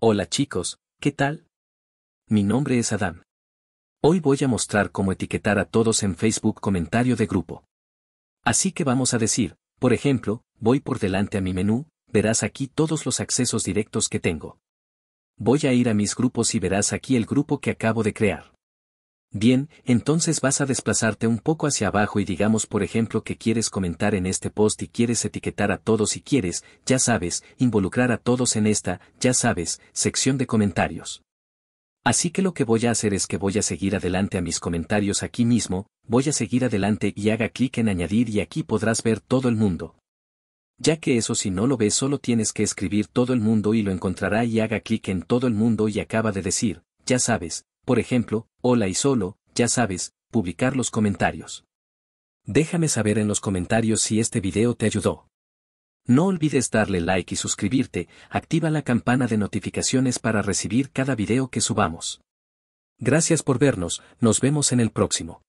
Hola chicos, ¿qué tal? Mi nombre es Adam. Hoy voy a mostrar cómo etiquetar a todos en Facebook comentario de grupo. Así que vamos a decir, por ejemplo, voy por delante a mi menú, verás aquí todos los accesos directos que tengo. Voy a ir a mis grupos y verás aquí el grupo que acabo de crear. Bien, entonces vas a desplazarte un poco hacia abajo y digamos por ejemplo que quieres comentar en este post y quieres etiquetar a todos y quieres, ya sabes, involucrar a todos en esta, ya sabes, sección de comentarios. Así que lo que voy a hacer es que voy a seguir adelante a mis comentarios aquí mismo, voy a seguir adelante y haga clic en añadir y aquí podrás ver todo el mundo. Ya que eso si no lo ves solo tienes que escribir todo el mundo y lo encontrará y haga clic en todo el mundo y acaba de decir, ya sabes, por ejemplo, hola y solo, ya sabes, publicar los comentarios. Déjame saber en los comentarios si este video te ayudó. No olvides darle like y suscribirte, activa la campana de notificaciones para recibir cada video que subamos. Gracias por vernos, nos vemos en el próximo.